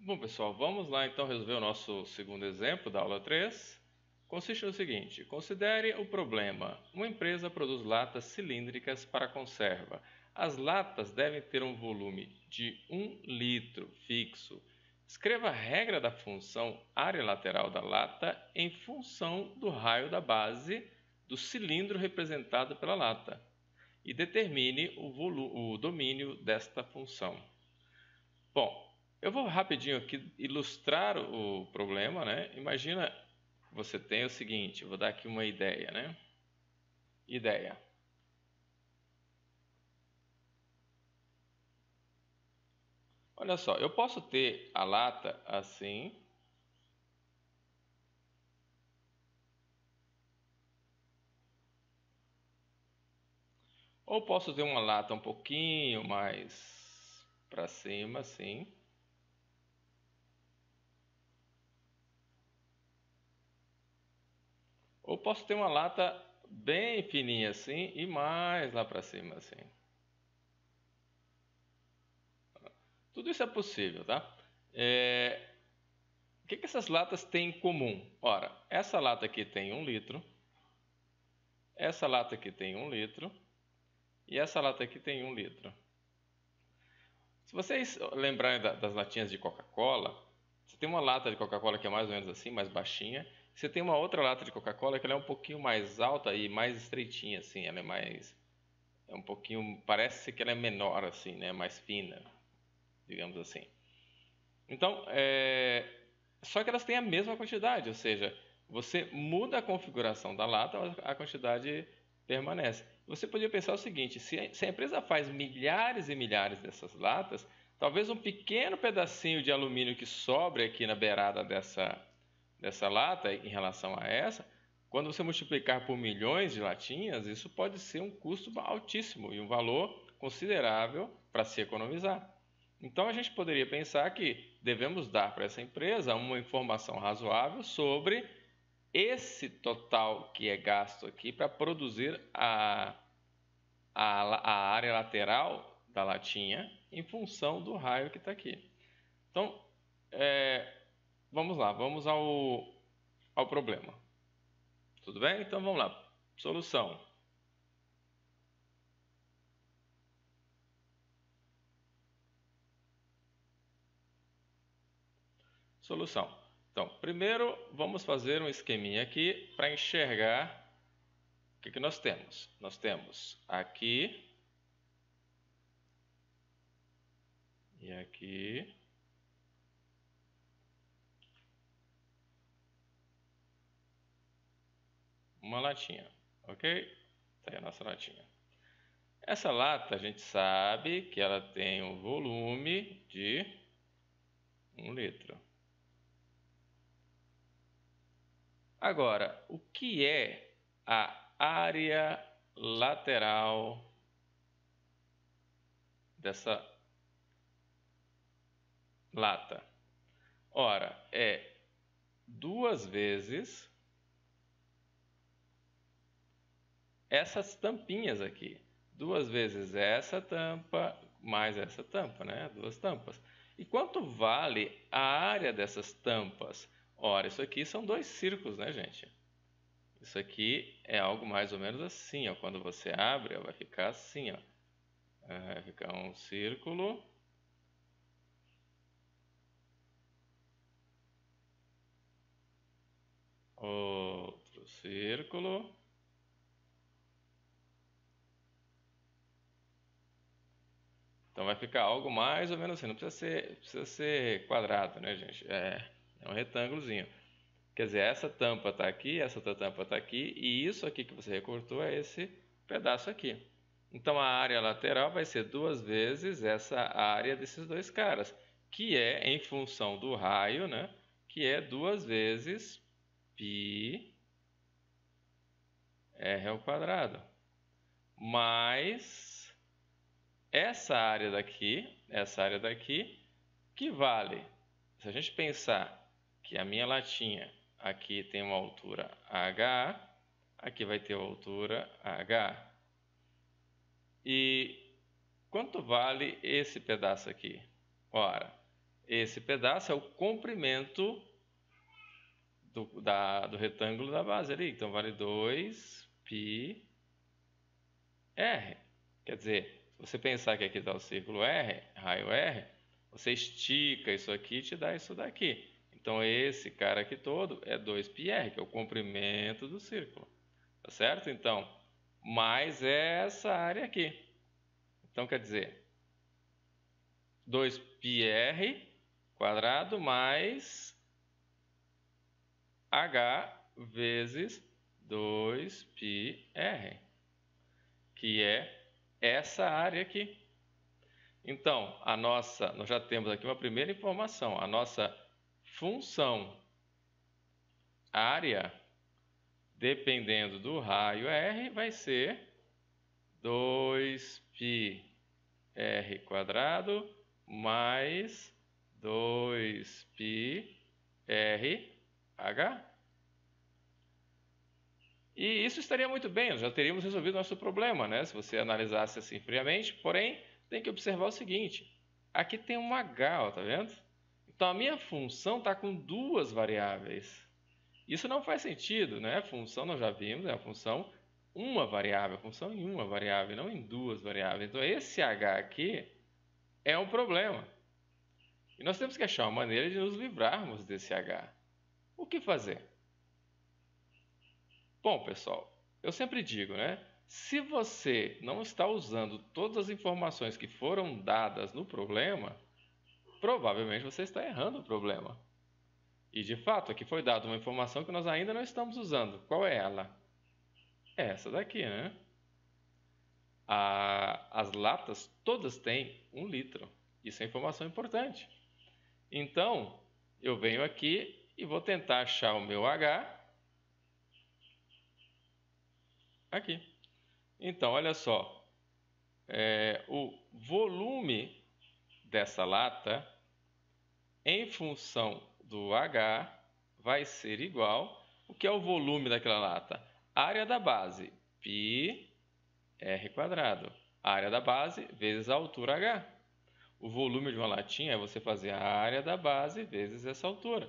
Bom, pessoal, vamos lá então resolver o nosso segundo exemplo da aula 3. Consiste no seguinte: considere o problema. Uma empresa produz latas cilíndricas para conserva. As latas devem ter um volume de 1 litro fixo. Escreva a regra da função área lateral da lata em função do raio da base do cilindro representado pela lata e determine o, o domínio desta função. Bom, eu vou rapidinho aqui ilustrar o problema, né? Imagina você tem o seguinte, vou dar aqui uma ideia, né? Ideia. Olha só, eu posso ter a lata assim. Ou posso ter uma lata um pouquinho mais para cima, assim. Ou posso ter uma lata bem fininha assim e mais lá para cima assim. Tudo isso é possível, tá? É... O que, que essas latas têm em comum? Ora, essa lata aqui tem um litro, essa lata aqui tem um litro e essa lata aqui tem um litro. Se vocês lembrarem das latinhas de Coca-Cola, você tem uma lata de Coca-Cola que é mais ou menos assim, mais baixinha, você tem uma outra lata de Coca-Cola que ela é um pouquinho mais alta e mais estreitinha, assim. Ela é mais. É um pouquinho. Parece que ela é menor, assim, né? Mais fina, digamos assim. Então, é... só que elas têm a mesma quantidade, ou seja, você muda a configuração da lata, a quantidade permanece. Você podia pensar o seguinte: se a, se a empresa faz milhares e milhares dessas latas, talvez um pequeno pedacinho de alumínio que sobre aqui na beirada dessa dessa lata em relação a essa, quando você multiplicar por milhões de latinhas, isso pode ser um custo altíssimo e um valor considerável para se economizar. Então a gente poderia pensar que devemos dar para essa empresa uma informação razoável sobre esse total que é gasto aqui para produzir a, a, a área lateral da latinha em função do raio que está aqui. Então, é, vamos lá, vamos ao, ao problema. Tudo bem? Então vamos lá. Solução. Solução. Então, primeiro vamos fazer um esqueminha aqui para enxergar o que, que nós temos. Nós temos aqui e aqui uma latinha, ok? Está aí a nossa latinha. Essa lata a gente sabe que ela tem um volume de 1 um litro. Agora, o que é a área lateral dessa lata? Ora, é duas vezes essas tampinhas aqui. Duas vezes essa tampa, mais essa tampa, né? Duas tampas. E quanto vale a área dessas tampas? Ora, isso aqui são dois círculos, né, gente? Isso aqui é algo mais ou menos assim, ó. Quando você abre, ó, vai ficar assim, ó. É, vai ficar um círculo. Outro círculo. Então vai ficar algo mais ou menos assim, não precisa ser, precisa ser quadrado, né, gente? É, é um retângulozinho. Quer dizer, essa tampa está aqui, essa outra tampa está aqui, e isso aqui que você recortou é esse pedaço aqui. Então a área lateral vai ser duas vezes essa área desses dois caras, que é em função do raio, né? Que é duas vezes π r ao quadrado mais essa área daqui, essa área daqui, que vale, se a gente pensar que a minha latinha aqui tem uma altura h, aqui vai ter a altura H. E quanto vale esse pedaço aqui? Ora, esse pedaço é o comprimento do, da, do retângulo da base ali. Então, vale 2πr. Quer dizer, você pensar que aqui está o círculo R, raio R, você estica isso aqui e te dá isso daqui. Então, esse cara aqui todo é 2πr, que é o comprimento do círculo. Tá certo? Então, mais essa área aqui. Então, quer dizer, 2πr quadrado mais h vezes 2πr, que é essa área aqui. Então, a nossa, nós já temos aqui uma primeira informação, a nossa função área, dependendo do raio R, vai ser 2π r quadrado mais 2π e isso estaria muito bem, já teríamos resolvido nosso problema, né? Se você analisasse assim friamente, porém, tem que observar o seguinte: aqui tem um H, ó, tá vendo? Então a minha função está com duas variáveis. Isso não faz sentido, né? Função nós já vimos, é a função uma variável, a função em uma variável, não em duas variáveis. Então esse H aqui é um problema. E nós temos que achar uma maneira de nos livrarmos desse H. O que fazer? Bom, pessoal, eu sempre digo, né? Se você não está usando todas as informações que foram dadas no problema, provavelmente você está errando o problema. E de fato, aqui foi dada uma informação que nós ainda não estamos usando. Qual é ela? É essa daqui, né? A, as latas todas têm um litro. Isso é informação importante. Então, eu venho aqui e vou tentar achar o meu H aqui. Então, olha só, é, o volume dessa lata, em função do H, vai ser igual, o que é o volume daquela lata? Área da base, πr quadrado. Área da base vezes a altura H. O volume de uma latinha é você fazer a área da base vezes essa altura.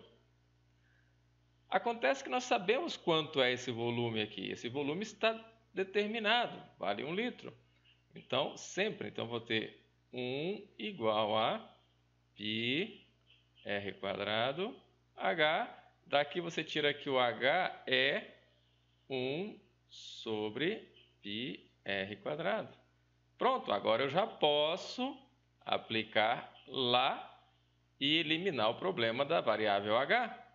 Acontece que nós sabemos quanto é esse volume aqui. Esse volume está determinado, vale um litro. Então, sempre, então vou ter 1 igual a pi r quadrado h. Daqui você tira que o h é 1 sobre pi r quadrado. Pronto, agora eu já posso aplicar lá e eliminar o problema da variável h.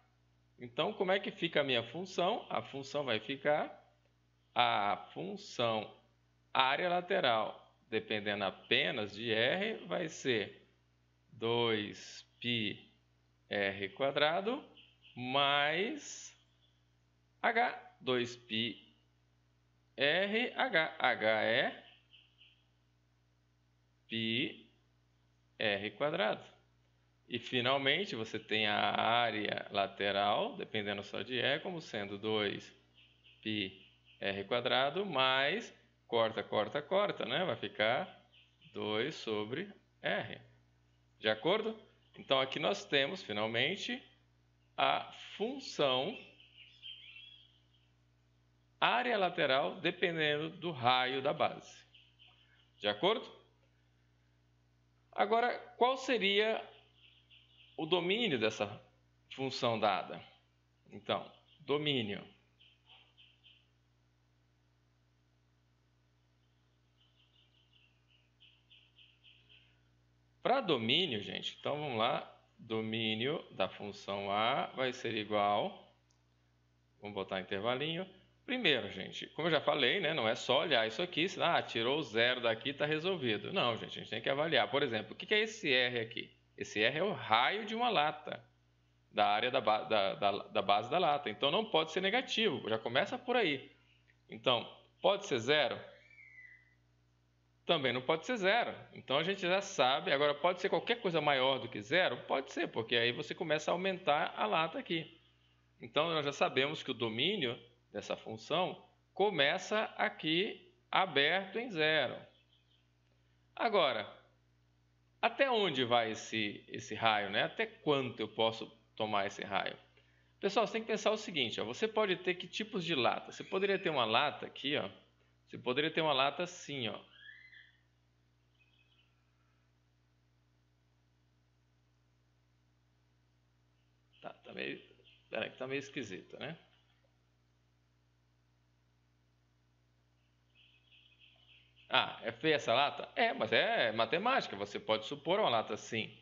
Então, como é que fica a minha função? A função vai ficar a função área lateral, dependendo apenas de R, vai ser 2πr quadrado mais h, 2 πrh h, h é πr quadrado. E finalmente você tem a área lateral, dependendo só de E, como sendo 2πr quadrado mais corta, corta, corta, né? Vai ficar 2 sobre R. De acordo? Então aqui nós temos finalmente a função área lateral dependendo do raio da base. De acordo? Agora, qual seria o domínio dessa função dada. Então, domínio. Para domínio, gente, então vamos lá. Domínio da função A vai ser igual. Vamos botar intervalinho. Primeiro, gente, como eu já falei, né, não é só olhar isso aqui, se ah, tirou o zero daqui, está resolvido. Não, gente, a gente tem que avaliar. Por exemplo, o que é esse R aqui? Esse R é o raio de uma lata, da área da, ba da, da, da base da lata. Então não pode ser negativo, já começa por aí. Então, pode ser zero? Também não pode ser zero. Então a gente já sabe. Agora, pode ser qualquer coisa maior do que zero? Pode ser, porque aí você começa a aumentar a lata aqui. Então nós já sabemos que o domínio dessa função começa aqui aberto em zero. Agora, até onde vai esse, esse raio, né? Até quanto eu posso tomar esse raio? Pessoal, você tem que pensar o seguinte, ó, você pode ter que tipos de lata? Você poderia ter uma lata aqui, ó. Você poderia ter uma lata assim, ó. Tá, tá meio, peraí, tá meio esquisito, né? Ah, é feia essa lata? É, mas é matemática, você pode supor uma lata assim.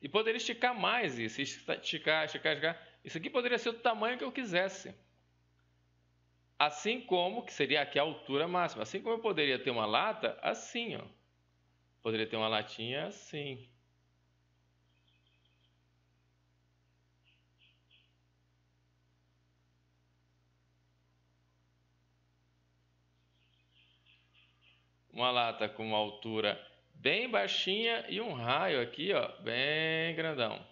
E poderia esticar mais isso, esticar, esticar, esticar. Isso aqui poderia ser o tamanho que eu quisesse. Assim como, que seria aqui a altura máxima, assim como eu poderia ter uma lata assim, ó. Poderia ter uma latinha assim. uma lata com uma altura bem baixinha e um raio aqui, ó, bem grandão,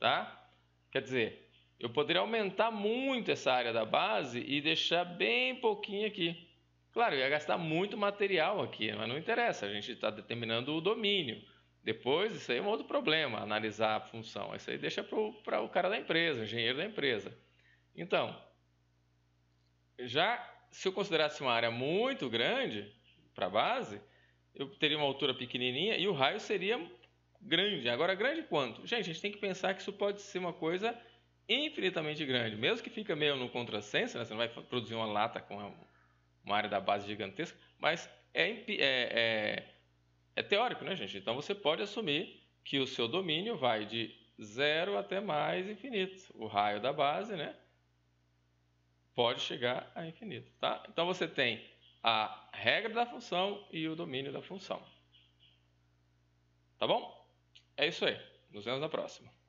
tá? Quer dizer, eu poderia aumentar muito essa área da base e deixar bem pouquinho aqui. Claro, ia gastar muito material aqui, mas não interessa, a gente está determinando o domínio. Depois, isso aí é um outro problema, analisar a função. Isso aí deixa para o cara da empresa, o engenheiro da empresa. Então, já se eu considerasse uma área muito grande, para a base, eu teria uma altura pequenininha e o raio seria grande. Agora, grande quanto? Gente, a gente tem que pensar que isso pode ser uma coisa infinitamente grande. Mesmo que fica meio no contrassenso, né? você não vai produzir uma lata com uma área da base gigantesca, mas é, é, é, é teórico, né, gente? Então, você pode assumir que o seu domínio vai de zero até mais infinito. O raio da base, né? Pode chegar a infinito, tá? Então, você tem a regra da função e o domínio da função. Tá bom? É isso aí. Nos vemos na próxima.